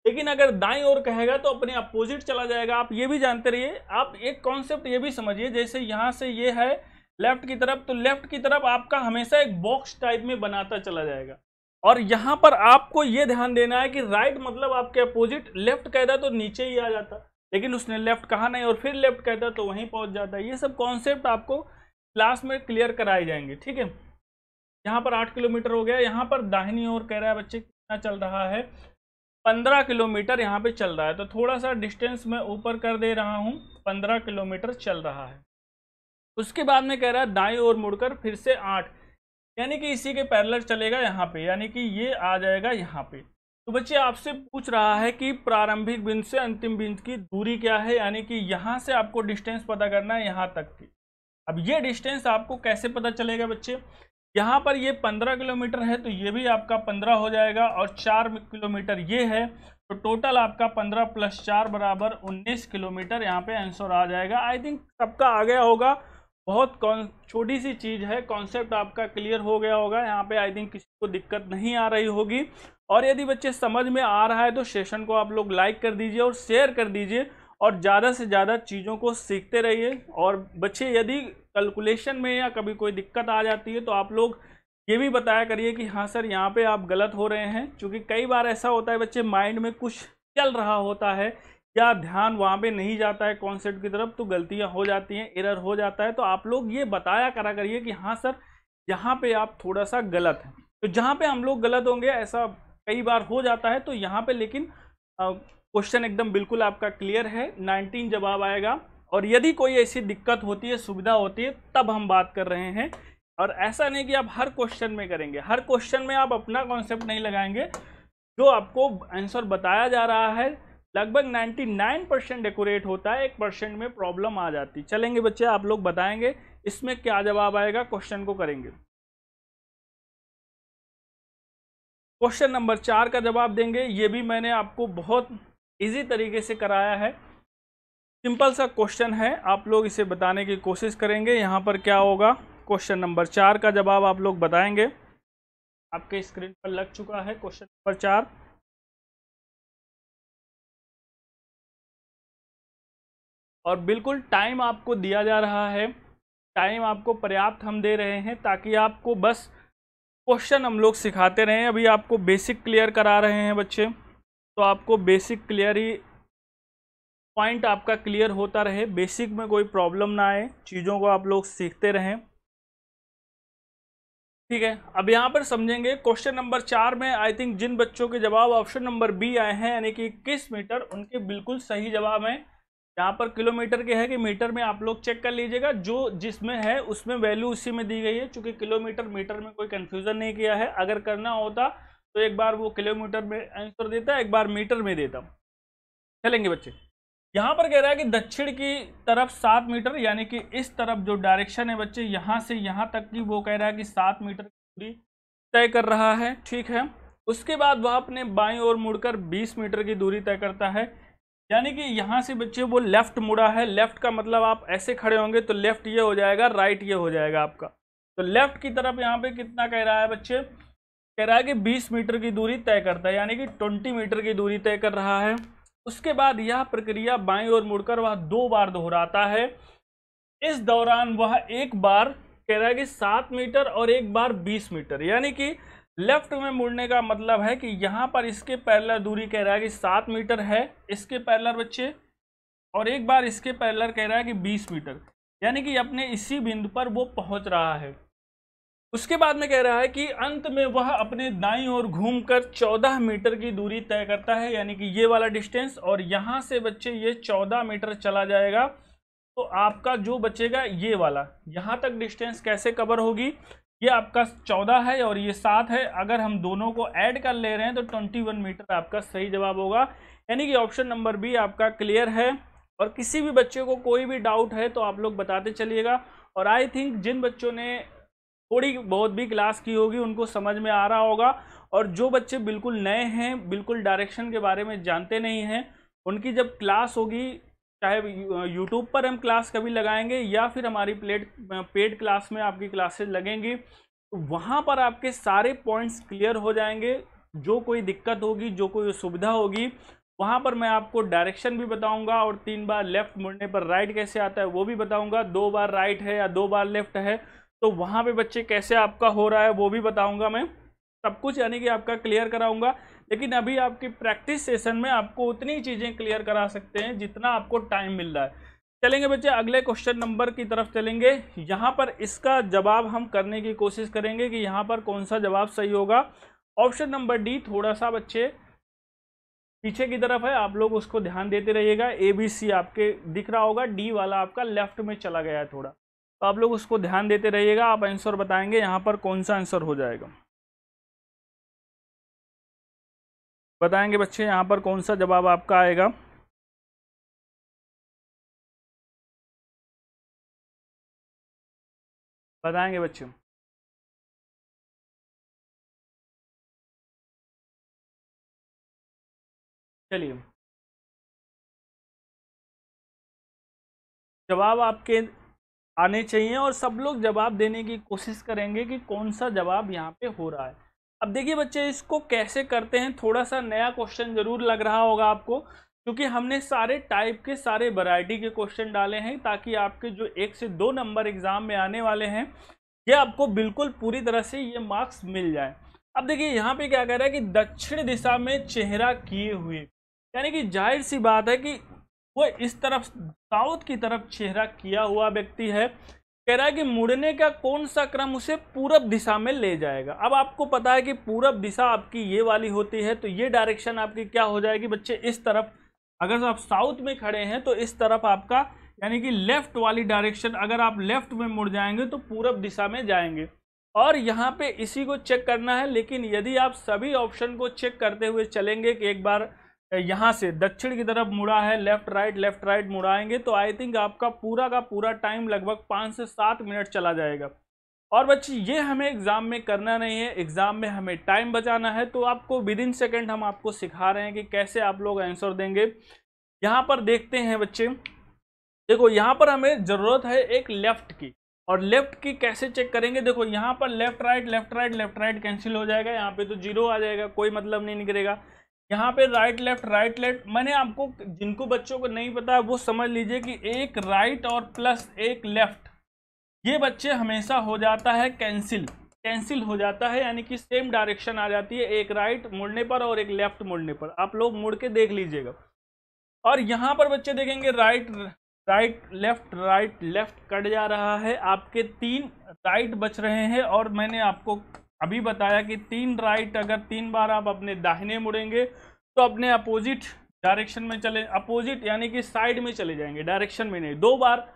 लेकिन अगर दाई ओर कहेगा तो अपने अपोजिट चला जाएगा आप ये भी जानते रहिए आप एक कॉन्सेप्ट ये भी समझिए जैसे यहाँ से ये है लेफ्ट की तरफ तो लेफ्ट की तरफ आपका हमेशा एक बॉक्स टाइप में बनाता चला जाएगा और यहाँ पर आपको ये ध्यान देना है कि राइट मतलब आपके अपोजिट लेफ्ट कहता तो नीचे ही आ जाता लेकिन उसने लेफ्ट कहा नहीं और फिर लेफ्ट कहता तो वहीं पहुँच जाता ये सब कॉन्सेप्ट आपको क्लास में क्लियर कराए जाएंगे ठीक है यहाँ पर आठ किलोमीटर हो गया यहाँ पर दाहिनी ओर कह रहा है बच्चे कितना चल रहा है पंद्रह किलोमीटर यहाँ पे चल रहा है तो थोड़ा सा डिस्टेंस मैं ऊपर कर दे रहा हूँ पंद्रह किलोमीटर चल रहा है उसके बाद में कह रहा है दाई ओर मुड़कर फिर से आठ यानी कि इसी के पैरलर चलेगा यहाँ पे यानी कि ये आ जाएगा यहाँ पे तो बच्चे आपसे पूछ रहा है कि प्रारंभिक बिंद से अंतिम बिंद की दूरी क्या है यानी कि यहाँ से आपको डिस्टेंस पता करना है यहाँ तक की अब ये डिस्टेंस आपको कैसे पता चलेगा बच्चे यहाँ पर ये पंद्रह किलोमीटर है तो ये भी आपका पंद्रह हो जाएगा और चार किलोमीटर ये है तो टोटल आपका पंद्रह प्लस चार बराबर उन्नीस किलोमीटर यहाँ पे आंसर आ जाएगा आई थिंक सबका आ गया होगा बहुत छोटी सी चीज़ है कॉन्सेप्ट आपका क्लियर हो गया होगा यहाँ पे आई थिंक किसी को दिक्कत नहीं आ रही होगी और यदि बच्चे समझ में आ रहा है तो सेशन को आप लोग लाइक कर दीजिए और शेयर कर दीजिए और ज़्यादा से ज़्यादा चीज़ों को सीखते रहिए और बच्चे यदि कैलकुलेशन में या कभी कोई दिक्कत आ जाती है तो आप लोग ये भी बताया करिए कि हाँ सर यहाँ पे आप गलत हो रहे हैं क्योंकि कई बार ऐसा होता है बच्चे माइंड में कुछ चल रहा होता है या ध्यान वहाँ पे नहीं जाता है कॉन्सेप्ट की तरफ तो गलतियाँ हो जाती हैं एरर हो जाता है तो आप लोग ये बताया करा करिए कि हाँ सर यहाँ पर आप थोड़ा सा गलत हैं तो जहाँ पर हम लोग गलत होंगे ऐसा कई बार हो जाता है तो यहाँ पर लेकिन क्वेश्चन एकदम बिल्कुल आपका क्लियर है नाइनटीन जवाब आएगा और यदि कोई ऐसी दिक्कत होती है सुविधा होती है तब हम बात कर रहे हैं और ऐसा नहीं कि आप हर क्वेश्चन में करेंगे हर क्वेश्चन में आप अपना कॉन्सेप्ट नहीं लगाएंगे जो आपको आंसर बताया जा रहा है लगभग 99 परसेंट डेकोरेट होता है एक परसेंट में प्रॉब्लम आ जाती चलेंगे बच्चे आप लोग बताएंगे इसमें क्या जवाब आएगा क्वेश्चन को करेंगे क्वेश्चन नंबर चार का जवाब देंगे ये भी मैंने आपको बहुत इजी तरीके से कराया है सिंपल सा क्वेश्चन है आप लोग इसे बताने की कोशिश करेंगे यहाँ पर क्या होगा क्वेश्चन नंबर चार का जवाब आप लोग बताएंगे आपके स्क्रीन पर लग चुका है क्वेश्चन नंबर चार और बिल्कुल टाइम आपको दिया जा रहा है टाइम आपको पर्याप्त हम दे रहे हैं ताकि आपको बस क्वेश्चन हम लोग सिखाते रहें अभी आपको बेसिक क्लियर करा रहे हैं बच्चे तो आपको बेसिक क्लियर ही पॉइंट आपका क्लियर होता रहे बेसिक में कोई प्रॉब्लम ना आए चीज़ों को आप लोग सीखते रहें ठीक है अब यहाँ पर समझेंगे क्वेश्चन नंबर चार में आई थिंक जिन बच्चों के जवाब ऑप्शन नंबर बी आए हैं यानी कि इक्कीस मीटर उनके बिल्कुल सही जवाब हैं यहाँ पर किलोमीटर के है कि मीटर में आप लोग चेक कर लीजिएगा जो जिसमें है उसमें वैल्यू उसी में दी गई है चूंकि किलोमीटर मीटर में कोई कन्फ्यूज़न नहीं किया है अगर करना होता तो एक बार वो किलोमीटर में आंसर देता है एक बार मीटर में देता हूँ चलेंगे बच्चे यहाँ पर कह रहा है कि दक्षिण की तरफ सात मीटर यानी कि इस तरफ जो डायरेक्शन है बच्चे यहाँ से यहाँ तक की वो कह रहा है कि सात मीटर दूरी तय कर रहा है ठीक है उसके बाद वह अपने बाई ओर मुड़कर बीस मीटर की दूरी तय करता है यानी कि यहाँ से बच्चे वो लेफ्ट मुड़ा है लेफ्ट का मतलब आप ऐसे खड़े होंगे तो लेफ्ट ये हो जाएगा राइट ये हो जाएगा आपका तो लेफ्ट की तरफ यहाँ पे कितना कह रहा है बच्चे कह रहा है कि 20 मीटर की दूरी तय करता है यानी कि 20 मीटर की दूरी तय कर रहा है उसके बाद यह प्रक्रिया बाई ओर मुड़कर वह दो बार दोहराता है इस दौरान वह एक बार कह रहा है कि सात मीटर और एक बार बीस मीटर यानी कि लेफ्ट में मुड़ने का मतलब है कि यहाँ पर इसके पैरलर दूरी कह रहा है कि सात मीटर है इसके पैरलर बच्चे और एक बार इसके पैरलर कह रहा है कि बीस मीटर यानी कि अपने इसी बिंदु पर वो पहुँच रहा है उसके बाद में कह रहा है कि अंत में वह अपने दाई ओर घूमकर 14 मीटर की दूरी तय करता है यानी कि ये वाला डिस्टेंस और यहाँ से बच्चे ये 14 मीटर चला जाएगा तो आपका जो बचेगा ये वाला यहाँ तक डिस्टेंस कैसे कवर होगी ये आपका 14 है और ये 7 है अगर हम दोनों को ऐड कर ले रहे हैं तो 21 मीटर आपका सही जवाब होगा यानी कि ऑप्शन नंबर बी आपका क्लियर है और किसी भी बच्चे को कोई भी डाउट है तो आप लोग बताते चलिएगा और आई थिंक जिन बच्चों ने थोड़ी बहुत भी क्लास की होगी उनको समझ में आ रहा होगा और जो बच्चे बिल्कुल नए हैं बिल्कुल डायरेक्शन के बारे में जानते नहीं हैं उनकी जब क्लास होगी चाहे यूट्यूब पर हम क्लास कभी लगाएंगे या फिर हमारी प्लेट पेड क्लास में आपकी क्लासेज लगेंगी तो वहाँ पर आपके सारे पॉइंट्स क्लियर हो जाएंगे जो कोई दिक्कत होगी जो कोई सुविधा होगी वहाँ पर मैं आपको डायरेक्शन भी बताऊंगा और तीन बार लेफ़्ट मुड़ने पर राइट कैसे आता है वो भी बताऊंगा दो बार राइट है या दो बार लेफ़्ट है तो वहाँ पे बच्चे कैसे आपका हो रहा है वो भी बताऊँगा मैं सब कुछ यानी कि आपका क्लियर कराऊँगा लेकिन अभी आपकी प्रैक्टिस सेशन में आपको उतनी चीज़ें क्लियर करा सकते हैं जितना आपको टाइम मिल रहा है चलेंगे बच्चे अगले क्वेश्चन नंबर की तरफ चलेंगे यहाँ पर इसका जवाब हम करने की कोशिश करेंगे कि यहाँ पर कौन सा जवाब सही होगा ऑप्शन नंबर डी थोड़ा सा बच्चे पीछे की तरफ है आप लोग उसको ध्यान देते रहिएगा ए बी सी आपके दिख रहा होगा डी वाला आपका लेफ्ट में चला गया है थोड़ा तो आप लोग उसको ध्यान देते रहिएगा आप आंसर बताएंगे यहाँ पर कौन सा आंसर हो जाएगा बताएंगे बच्चे यहाँ पर कौन सा जवाब आपका आएगा बताएंगे बच्चे चलिए जवाब आपके आने चाहिए और सब लोग जवाब देने की कोशिश करेंगे कि कौन सा जवाब यहाँ पे हो रहा है अब देखिए बच्चे इसको कैसे करते हैं थोड़ा सा नया क्वेश्चन ज़रूर लग रहा होगा आपको क्योंकि हमने सारे टाइप के सारे वैरायटी के क्वेश्चन डाले हैं ताकि आपके जो एक से दो नंबर एग्ज़ाम में आने वाले हैं ये आपको बिल्कुल पूरी तरह से ये मार्क्स मिल जाए अब देखिए यहाँ पे क्या कह रहा है कि दक्षिण दिशा में चेहरा किए हुए यानी कि जाहिर सी बात है कि वो इस तरफ साउथ की तरफ चेहरा किया हुआ व्यक्ति है कह रहा है कि मुड़ने का कौन सा क्रम उसे पूरब दिशा में ले जाएगा अब आपको पता है कि पूरब दिशा आपकी ये वाली होती है तो ये डायरेक्शन आपकी क्या हो जाएगी बच्चे इस तरफ अगर आप साउथ में खड़े हैं तो इस तरफ आपका यानी कि लेफ्ट वाली डायरेक्शन अगर आप लेफ्ट में मुड़ जाएंगे तो पूरब दिशा में जाएंगे और यहाँ पे इसी को चेक करना है लेकिन यदि आप सभी ऑप्शन को चेक करते हुए चलेंगे कि एक बार यहाँ से दक्षिण की तरफ मुड़ा है लेफ्ट राइट लेफ्ट राइट मुड़ाएंगे तो आई थिंक आपका पूरा का पूरा टाइम लगभग पाँच से सात मिनट चला जाएगा और बच्चे ये हमें एग्ज़ाम में करना नहीं है एग्ज़ाम में हमें टाइम बचाना है तो आपको विद इन सेकेंड हम आपको सिखा रहे हैं कि कैसे आप लोग आंसर देंगे यहाँ पर देखते हैं बच्चे देखो यहाँ पर हमें ज़रूरत है एक लेफ़्ट की और लेफ़्ट की कैसे चेक करेंगे देखो यहाँ पर left right left right left right cancel हो जाएगा यहाँ पे तो जीरो आ जाएगा कोई मतलब नहीं निकलेगा यहाँ पे राइट लेफ्ट राइट लेफ्ट मैंने आपको जिनको बच्चों को नहीं पता वो समझ लीजिए कि एक राइट और प्लस एक लेफ्ट ये बच्चे हमेशा हो जाता है कैंसिल कैंसिल हो जाता है यानी कि सेम डायरेक्शन आ जाती है एक राइट मुड़ने पर और एक लेफ्ट मुड़ने पर आप लोग मुड़ के देख लीजिएगा और यहाँ पर बच्चे देखेंगे right right left right left cut जा रहा है आपके तीन राइट बच रहे हैं और मैंने आपको अभी बताया कि तीन राइट अगर तीन बार आप अपने दाहिने मुड़ेंगे तो अपने अपोजिट डायरेक्शन में चले अपोजिट यानी कि साइड में चले जाएंगे डायरेक्शन में नहीं दो बार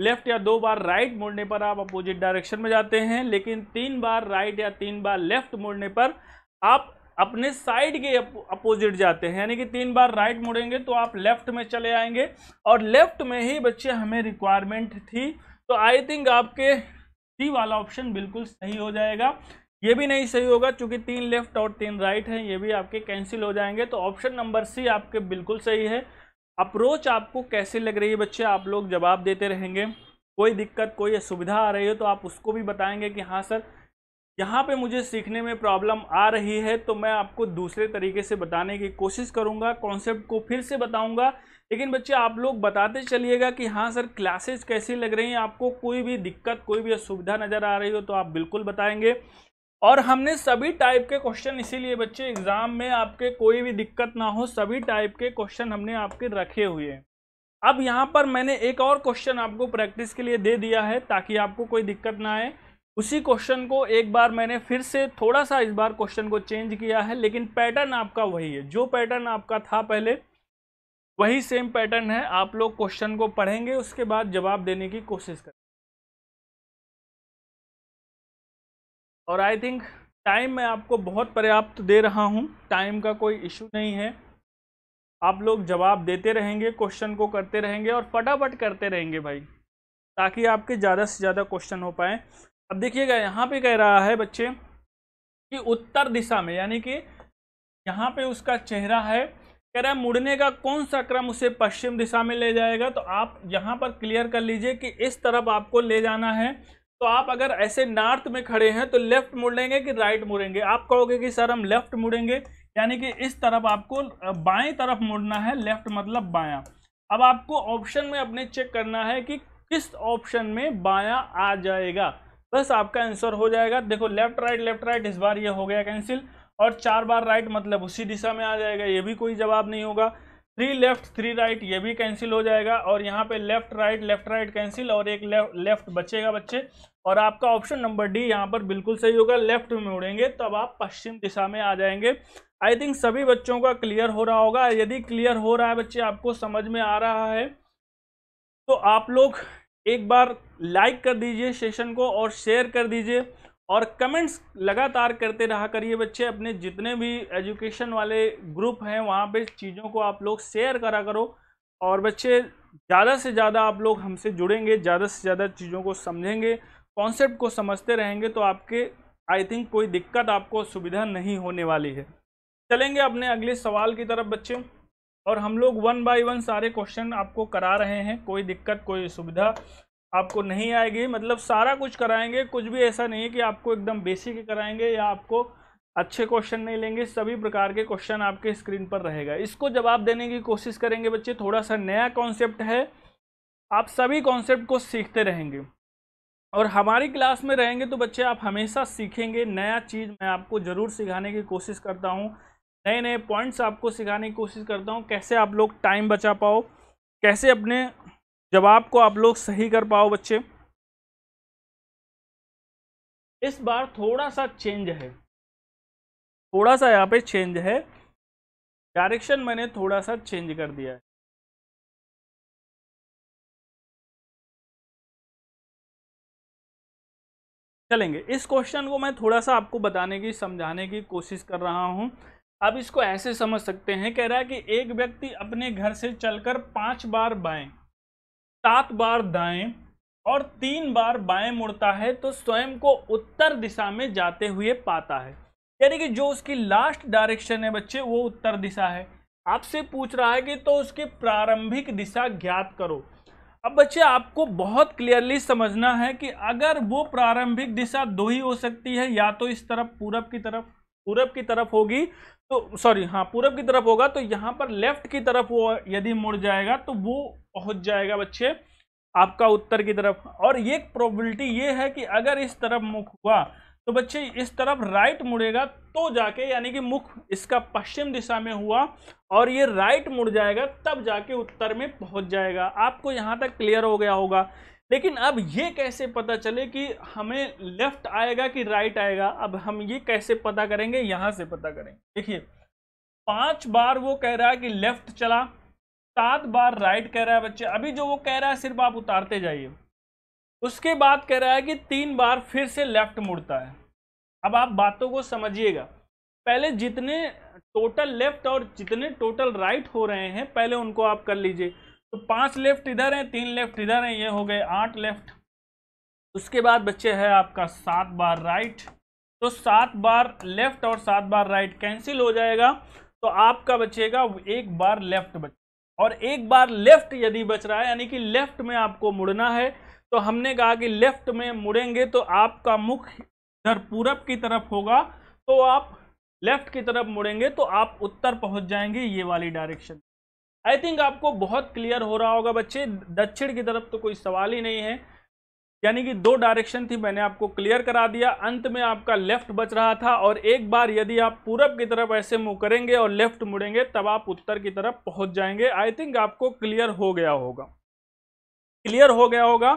लेफ्ट या दो बार राइट मोड़ने पर आप अपोजिट डायरेक्शन में जाते हैं लेकिन तीन बार राइट या तीन बार लेफ्ट मोड़ने पर आप अपने साइड के अपोजिट जाते हैं यानी कि तीन बार राइट मुड़ेंगे तो आप लेफ्ट में चले आएंगे और लेफ्ट में ही बच्चे हमें रिक्वायरमेंट थी तो आई थिंक आपके सी वाला ऑप्शन बिल्कुल सही हो जाएगा ये भी नहीं सही होगा क्योंकि तीन लेफ्ट और तीन राइट हैं ये भी आपके कैंसिल हो जाएंगे तो ऑप्शन नंबर सी आपके बिल्कुल सही है अप्रोच आपको कैसे लग रही है बच्चे आप लोग जवाब देते रहेंगे कोई दिक्कत कोई असुविधा आ रही हो तो आप उसको भी बताएंगे कि हाँ सर यहाँ पे मुझे सीखने में प्रॉब्लम आ रही है तो मैं आपको दूसरे तरीके से बताने की कोशिश करूँगा कॉन्सेप्ट को फिर से बताऊँगा लेकिन बच्चे आप लोग बताते चलिएगा कि हाँ सर क्लासेस कैसी लग रही हैं आपको कोई भी दिक्कत कोई भी असुविधा नज़र आ रही हो तो आप बिल्कुल बताएंगे और हमने सभी टाइप के क्वेश्चन इसीलिए बच्चे एग्ज़ाम में आपके कोई भी दिक्कत ना हो सभी टाइप के क्वेश्चन हमने आपके रखे हुए हैं अब यहाँ पर मैंने एक और क्वेश्चन आपको प्रैक्टिस के लिए दे दिया है ताकि आपको कोई दिक्कत ना आए उसी क्वेश्चन को एक बार मैंने फिर से थोड़ा सा इस बार क्वेश्चन को चेंज किया है लेकिन पैटर्न आपका वही है जो पैटर्न आपका था पहले वही सेम पैटर्न है आप लोग क्वेश्चन को पढ़ेंगे उसके बाद जवाब देने की कोशिश करें और आई थिंक टाइम मैं आपको बहुत पर्याप्त दे रहा हूँ टाइम का कोई इशू नहीं है आप लोग जवाब देते रहेंगे क्वेश्चन को करते रहेंगे और फटाफट करते रहेंगे भाई ताकि आपके ज़्यादा से ज़्यादा क्वेश्चन हो पाए अब देखिएगा यहाँ पे कह रहा है बच्चे कि उत्तर दिशा में यानी कि यहाँ पे उसका चेहरा है कह रहा है मुड़ने का कौन सा क्रम उसे पश्चिम दिशा में ले जाएगा तो आप यहाँ पर क्लियर कर लीजिए कि इस तरफ आपको ले जाना है तो आप अगर ऐसे नॉर्थ में खड़े हैं तो लेफ्ट मुड़ेंगे कि राइट मुड़ेंगे आप कहोगे कि सर हम लेफ्ट मुड़ेंगे यानी कि इस तरफ आपको बाएं तरफ मुड़ना है लेफ्ट मतलब बायां अब आपको ऑप्शन में अपने चेक करना है कि किस ऑप्शन में बायां आ जाएगा बस आपका आंसर हो जाएगा देखो लेफ्ट राइट लेफ्ट राइट इस बार ये हो गया कैंसिल और चार बार राइट मतलब उसी दिशा में आ जाएगा ये भी कोई जवाब नहीं होगा थ्री लेफ्ट थ्री राइट ये भी कैंसिल हो जाएगा और यहाँ पे left right left right cancel और एक लेफ्ट बचेगा बच्चे और आपका ऑप्शन नंबर डी यहाँ पर बिल्कुल सही होगा लेफ्ट में उड़ेंगे तब आप पश्चिम दिशा में आ जाएंगे आई थिंक सभी बच्चों का क्लियर हो रहा होगा यदि क्लियर हो रहा है बच्चे आपको समझ में आ रहा है तो आप लोग एक बार लाइक कर दीजिए सेशन को और शेयर कर दीजिए और कमेंट्स लगातार करते रहा करिए बच्चे अपने जितने भी एजुकेशन वाले ग्रुप हैं वहाँ पे चीज़ों को आप लोग शेयर करा करो और बच्चे ज़्यादा से ज़्यादा आप लोग हमसे जुड़ेंगे ज़्यादा से ज़्यादा चीज़ों को समझेंगे कॉन्सेप्ट को समझते रहेंगे तो आपके आई थिंक कोई दिक्कत आपको सुविधा नहीं होने वाली है चलेंगे अपने अगले सवाल की तरफ बच्चे और हम लोग वन बाय वन सारे क्वेश्चन आपको करा रहे हैं कोई दिक्कत कोई सुविधा आपको नहीं आएगी मतलब सारा कुछ कराएंगे कुछ भी ऐसा नहीं है कि आपको एकदम बेसिक कराएंगे या आपको अच्छे क्वेश्चन नहीं लेंगे सभी प्रकार के क्वेश्चन आपके स्क्रीन पर रहेगा इसको जवाब देने की कोशिश करेंगे बच्चे थोड़ा सा नया कॉन्सेप्ट है आप सभी कॉन्सेप्ट को सीखते रहेंगे और हमारी क्लास में रहेंगे तो बच्चे आप हमेशा सीखेंगे नया चीज़ मैं आपको ज़रूर सिखाने की कोशिश करता हूँ नए नए पॉइंट्स आपको सिखाने की कोशिश करता हूँ कैसे आप लोग टाइम बचा पाओ कैसे अपने जवाब को आप लोग सही कर पाओ बच्चे इस बार थोड़ा सा चेंज है थोड़ा सा यहाँ पे चेंज है डायरेक्शन मैंने थोड़ा सा चेंज कर दिया है चलेंगे इस क्वेश्चन को मैं थोड़ा सा आपको बताने की समझाने की कोशिश कर रहा हूँ आप इसको ऐसे समझ सकते हैं कह रहा है कि एक व्यक्ति अपने घर से चलकर पांच बार बाएं सात बार दाएं और तीन बार बाएं मुड़ता है तो स्वयं को उत्तर दिशा में जाते हुए पाता है यानी कि जो उसकी लास्ट डायरेक्शन है बच्चे वो उत्तर दिशा है आपसे पूछ रहा है कि तो उसकी प्रारंभिक दिशा ज्ञात करो अब बच्चे आपको बहुत क्लियरली समझना है कि अगर वो प्रारंभिक दिशा दो ही हो सकती है या तो इस तरफ पूरब की तरफ पूरब की तरफ होगी तो सॉरी हाँ पूरब की तरफ होगा तो यहाँ पर लेफ्ट की तरफ वो यदि मुड़ जाएगा तो वो पहुँच जाएगा बच्चे आपका उत्तर की तरफ और ये प्रोबेबिलिटी ये है कि अगर इस तरफ मुख हुआ तो बच्चे इस तरफ राइट मुड़ेगा तो जाके यानी कि मुख इसका पश्चिम दिशा में हुआ और ये राइट मुड़ जाएगा तब जाके उत्तर में पहुंच जाएगा आपको यहाँ तक क्लियर हो गया होगा लेकिन अब ये कैसे पता चले कि हमें लेफ्ट आएगा कि राइट आएगा अब हम ये कैसे पता करेंगे यहाँ से पता करेंगे देखिए पांच बार वो कह रहा है कि लेफ्ट चला सात बार राइट कह रहा है बच्चे अभी जो वो कह रहा है सिर्फ आप उतारते जाइए उसके बाद कह रहा है कि तीन बार फिर से लेफ्ट मुड़ता है अब आप बातों को समझिएगा पहले जितने टोटल लेफ्ट और जितने टोटल राइट हो रहे हैं पहले उनको आप कर लीजिए तो पांच लेफ्ट इधर हैं तीन लेफ्ट इधर हैं ये हो गए आठ लेफ्ट उसके बाद बच्चे है आपका सात बार राइट तो सात बार लेफ्ट और सात बार राइट कैंसिल हो जाएगा तो आपका बचेगा एक बार लेफ्ट बच और एक बार लेफ्ट यदि बच रहा है यानी कि लेफ्ट में आपको मुड़ना है तो हमने कहा कि लेफ्ट में मुड़ेंगे तो आपका मुख इधर पूरब की तरफ होगा तो आप लेफ्ट की तरफ मुड़ेंगे तो आप उत्तर पहुंच जाएंगे ये वाली डायरेक्शन आई थिंक आपको बहुत क्लियर हो रहा होगा बच्चे दक्षिण की तरफ तो कोई सवाल ही नहीं है यानी कि दो डायरेक्शन थी मैंने आपको क्लियर करा दिया अंत में आपका लेफ्ट बच रहा था और एक बार यदि आप पूरब की तरफ ऐसे मुँह करेंगे और लेफ्ट मुड़ेंगे तब आप उत्तर की तरफ पहुंच जाएंगे आई थिंक आपको क्लियर हो गया होगा क्लियर हो गया होगा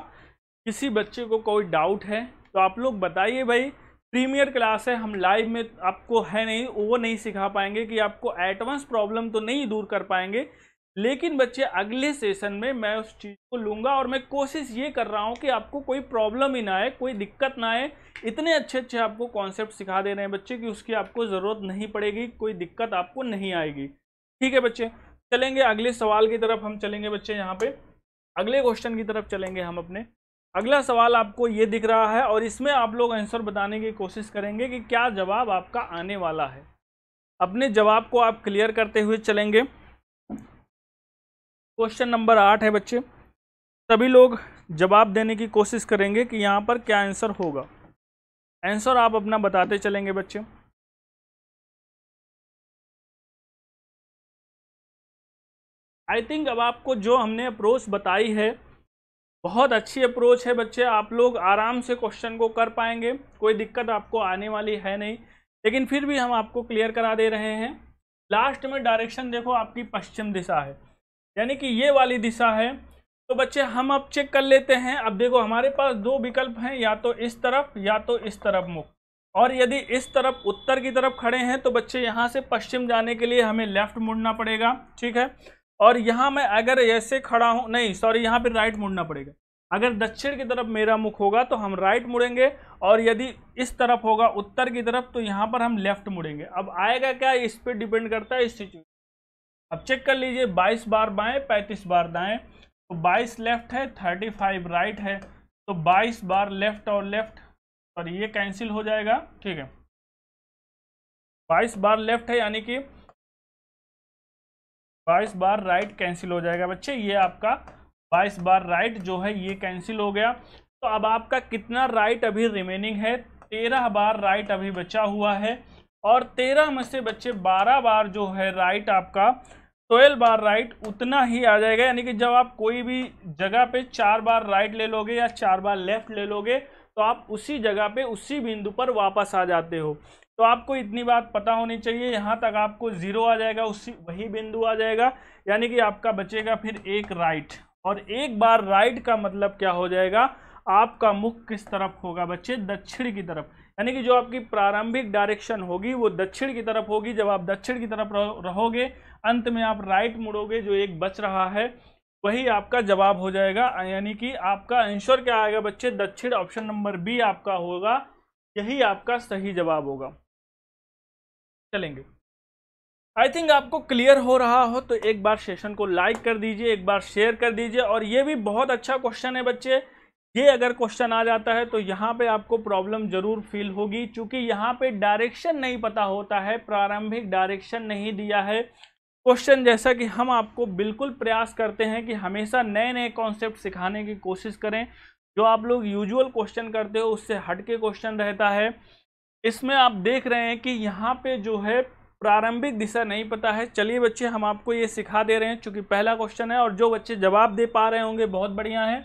किसी बच्चे को कोई डाउट है तो आप लोग बताइए भाई प्रीमियर क्लास है हम लाइव में आपको है नहीं वो नहीं सिखा पाएंगे कि आपको एडवांस प्रॉब्लम तो नहीं दूर कर पाएंगे लेकिन बच्चे अगले सेशन में मैं उस चीज़ को लूँगा और मैं कोशिश ये कर रहा हूँ कि आपको कोई प्रॉब्लम ही ना आए कोई दिक्कत ना आए इतने अच्छे अच्छे आपको कॉन्सेप्ट सिखा दे रहे हैं बच्चे कि उसकी आपको ज़रूरत नहीं पड़ेगी कोई दिक्कत आपको नहीं आएगी ठीक है बच्चे चलेंगे अगले सवाल की तरफ हम चलेंगे बच्चे यहाँ पर अगले क्वेश्चन की तरफ चलेंगे हम अपने अगला सवाल आपको ये दिख रहा है और इसमें आप लोग आंसर बताने की कोशिश करेंगे कि क्या जवाब आपका आने वाला है अपने जवाब को आप क्लियर करते हुए चलेंगे क्वेश्चन नंबर आठ है बच्चे सभी लोग जवाब देने की कोशिश करेंगे कि यहाँ पर क्या आंसर होगा आंसर आप अपना बताते चलेंगे बच्चे आई थिंक अब आपको जो हमने अप्रोच बताई है बहुत अच्छी अप्रोच है बच्चे आप लोग आराम से क्वेश्चन को कर पाएंगे कोई दिक्कत आपको आने वाली है नहीं लेकिन फिर भी हम आपको क्लियर करा दे रहे हैं लास्ट में डायरेक्शन देखो आपकी पश्चिम दिशा है यानी कि ये वाली दिशा है तो बच्चे हम अब चेक कर लेते हैं अब देखो हमारे पास दो विकल्प हैं या तो इस तरफ या तो इस तरफ मुख और यदि इस तरफ उत्तर की तरफ खड़े हैं तो बच्चे यहाँ से पश्चिम जाने के लिए हमें लेफ्ट मुड़ना पड़ेगा ठीक है और यहाँ मैं अगर ऐसे खड़ा हूँ नहीं सॉरी यहाँ पर राइट मुड़ना पड़ेगा अगर दक्षिण की तरफ मेरा मुख होगा तो हम राइट मुड़ेंगे और यदि इस तरफ होगा उत्तर की तरफ तो यहाँ पर हम लेफ्ट मुड़ेंगे अब आएगा क्या इस पर डिपेंड करता है इस सिचुएशन अब चेक कर लीजिए 22 बार बाएं 35 बार दाएं तो 22 लेफ्ट है 35 राइट है तो 22 बार लेफ्ट और लेफ्ट और ये कैंसिल हो जाएगा ठीक है 22 बार लेफ्ट है यानी कि बाईस बार राइट कैंसिल हो जाएगा बच्चे ये आपका बाईस बार राइट जो है ये कैंसिल हो गया तो अब आपका कितना राइट अभी रिमेनिंग है तेरह बार राइट अभी बचा हुआ है और तेरह में से बच्चे बारह बार जो है राइट आपका ट्वेल्व बार राइट उतना ही आ जाएगा यानी कि जब आप कोई भी जगह पे चार बार राइट ले लोगे या चार बार लेफ्ट ले लोगे तो आप उसी जगह पे उसी बिंदु पर वापस आ जाते हो तो आपको इतनी बात पता होनी चाहिए यहाँ तक आपको ज़ीरो आ जाएगा उसी वही बिंदु आ जाएगा यानी कि आपका बचेगा फिर एक राइट और एक बार राइट का मतलब क्या हो जाएगा आपका मुख किस तरफ होगा बच्चे दक्षिण की तरफ यानी कि जो आपकी प्रारंभिक डायरेक्शन होगी वो दक्षिण की तरफ होगी जब आप दक्षिण की तरफ रहोगे अंत में आप राइट मुड़ोगे जो एक बच रहा है वही आपका जवाब हो जाएगा यानी कि आपका आंसर क्या आएगा बच्चे दक्षिण ऑप्शन नंबर बी आपका होगा यही आपका सही जवाब होगा चलेंगे आई थिंक आपको क्लियर हो रहा हो तो एक बार सेशन को लाइक कर दीजिए एक बार शेयर कर दीजिए और ये भी बहुत अच्छा क्वेश्चन है बच्चे ये अगर क्वेश्चन आ जाता है तो यहाँ पे आपको प्रॉब्लम ज़रूर फील होगी क्योंकि यहाँ पे डायरेक्शन नहीं पता होता है प्रारंभिक डायरेक्शन नहीं दिया है क्वेश्चन जैसा कि हम आपको बिल्कुल प्रयास करते हैं कि हमेशा नए नए कॉन्सेप्ट सिखाने की कोशिश करें जो आप लोग यूजुअल क्वेश्चन करते हो उससे हटके क्वेश्चन रहता है इसमें आप देख रहे हैं कि यहाँ पे जो है प्रारंभिक दिशा नहीं पता है चलिए बच्चे हम आपको ये सिखा दे रहे हैं चूँकि पहला क्वेश्चन है और जो बच्चे जवाब दे पा रहे होंगे बहुत बढ़िया हैं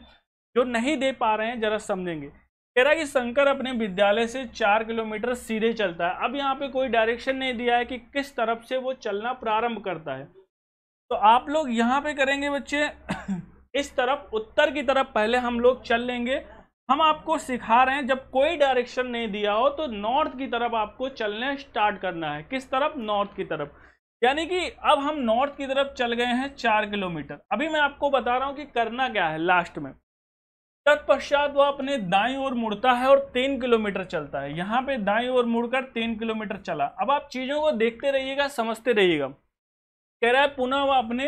जो नहीं दे पा रहे हैं ज़रा समझेंगे कह रहा है कि शंकर अपने विद्यालय से चार किलोमीटर सीधे चलता है अब यहाँ पे कोई डायरेक्शन नहीं दिया है कि किस तरफ से वो चलना प्रारंभ करता है तो आप लोग यहाँ पे करेंगे बच्चे [coughs] इस तरफ उत्तर की तरफ पहले हम लोग चल लेंगे हम आपको सिखा रहे हैं जब कोई डायरेक्शन नहीं दिया हो तो नॉर्थ की तरफ आपको चलने स्टार्ट करना है किस तरफ नॉर्थ की तरफ यानी कि अब हम नॉर्थ की तरफ चल गए हैं चार किलोमीटर अभी मैं आपको बता रहा हूँ कि करना क्या है लास्ट में तत्पश्चात वह अपने दाएं ओर मुड़ता है और तीन किलोमीटर चलता है यहाँ पे दाएं ओर मुड़कर तीन किलोमीटर चला अब आप चीज़ों को देखते रहिएगा समझते रहिएगा कह रहा है पुनः वह अपने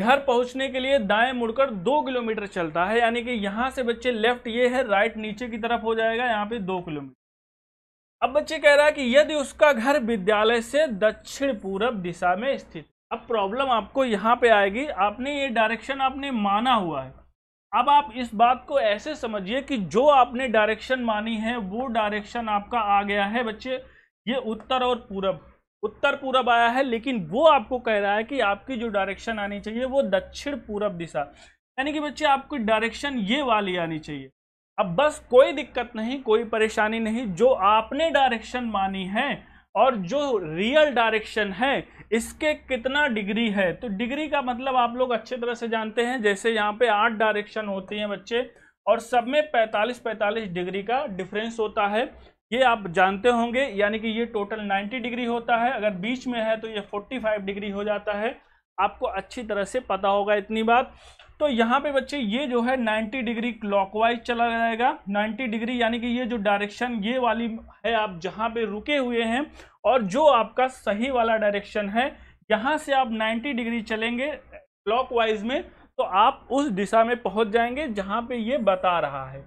घर पहुंचने के लिए दाएं मुड़कर दो किलोमीटर चलता है यानी कि यहाँ से बच्चे लेफ्ट ये है राइट नीचे की तरफ हो जाएगा यहाँ पे दो किलोमीटर अब बच्चे कह रहा है कि यदि उसका घर विद्यालय से दक्षिण पूर्व दिशा में स्थित अब प्रॉब्लम आपको यहाँ पे आएगी आपने ये डायरेक्शन आपने माना हुआ है अब आप इस बात को ऐसे समझिए कि जो आपने डायरेक्शन मानी है वो डायरेक्शन आपका आ गया है बच्चे ये उत्तर और पूरब उत्तर पूरब आया है लेकिन वो आपको कह रहा है कि आपकी जो डायरेक्शन आनी चाहिए वो दक्षिण पूरब दिशा यानी कि बच्चे आपकी डायरेक्शन ये वाली आनी चाहिए अब बस कोई दिक्कत नहीं कोई परेशानी नहीं जो आपने डायरेक्शन मानी है और जो रियल डायरेक्शन है इसके कितना डिग्री है तो डिग्री का मतलब आप लोग अच्छे तरह से जानते हैं जैसे यहाँ पे आठ डायरेक्शन होती हैं बच्चे और सब में 45-45 डिग्री का डिफरेंस होता है ये आप जानते होंगे यानी कि ये टोटल 90 डिग्री होता है अगर बीच में है तो ये 45 डिग्री हो जाता है आपको अच्छी तरह से पता होगा इतनी बात तो यहाँ पे बच्चे ये जो है 90 डिग्री क्लॉकवाइज चला जाएगा 90 डिग्री यानी कि ये जो डायरेक्शन ये वाली है आप जहाँ पे रुके हुए हैं और जो आपका सही वाला डायरेक्शन है यहाँ से आप 90 डिग्री चलेंगे क्लॉकवाइज में तो आप उस दिशा में पहुँच जाएंगे जहाँ पे ये बता रहा है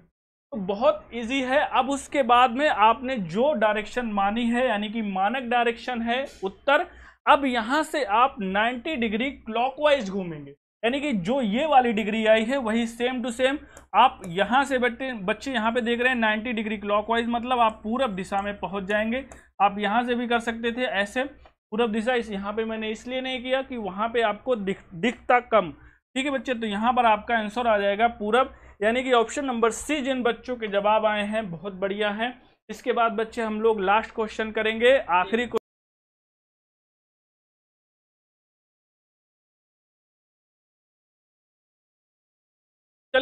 तो बहुत इजी है अब उसके बाद में आपने जो डायरेक्शन मानी है यानी कि मानक डायरेक्शन है उत्तर अब यहाँ से आप 90 डिग्री क्लॉकवाइज घूमेंगे यानी कि जो ये वाली डिग्री आई है वही सेम टू सेम आप यहाँ से बैठे बच्चे यहाँ पे देख रहे हैं 90 डिग्री क्लॉकवाइज मतलब आप पूरब दिशा में पहुँच जाएंगे आप यहाँ से भी कर सकते थे ऐसे पूरब दिशा इस यहाँ पे मैंने इसलिए नहीं किया कि वहाँ पे आपको दिख दिखता कम ठीक है बच्चे तो यहाँ पर आपका आंसर आ जाएगा पूरब यानी कि ऑप्शन नंबर सी जिन बच्चों के जवाब आए हैं बहुत बढ़िया है इसके बाद बच्चे हम लोग लास्ट क्वेश्चन करेंगे आखिरी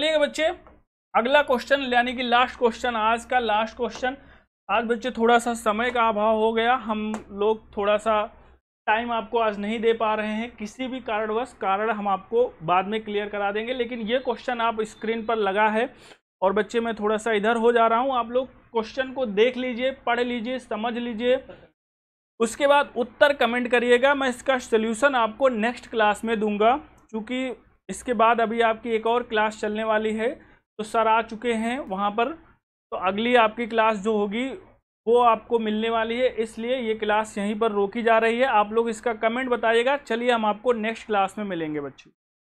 चलिएगा बच्चे अगला क्वेश्चन यानी कि लास्ट क्वेश्चन आज का लास्ट क्वेश्चन आज बच्चे थोड़ा सा समय का अभाव हो गया हम लोग थोड़ा सा टाइम आपको आज नहीं दे पा रहे हैं किसी भी कारणवश कारण हम आपको बाद में क्लियर करा देंगे लेकिन ये क्वेश्चन आप स्क्रीन पर लगा है और बच्चे मैं थोड़ा सा इधर हो जा रहा हूँ आप लोग क्वेश्चन को देख लीजिए पढ़ लीजिए समझ लीजिए उसके बाद उत्तर कमेंट करिएगा मैं इसका सोल्यूशन आपको नेक्स्ट क्लास में दूंगा क्योंकि इसके बाद अभी आपकी एक और क्लास चलने वाली है तो सर आ चुके हैं वहाँ पर तो अगली आपकी क्लास जो होगी वो आपको मिलने वाली है इसलिए ये क्लास यहीं पर रोकी जा रही है आप लोग इसका कमेंट बताइएगा चलिए हम आपको नेक्स्ट क्लास में मिलेंगे बच्चों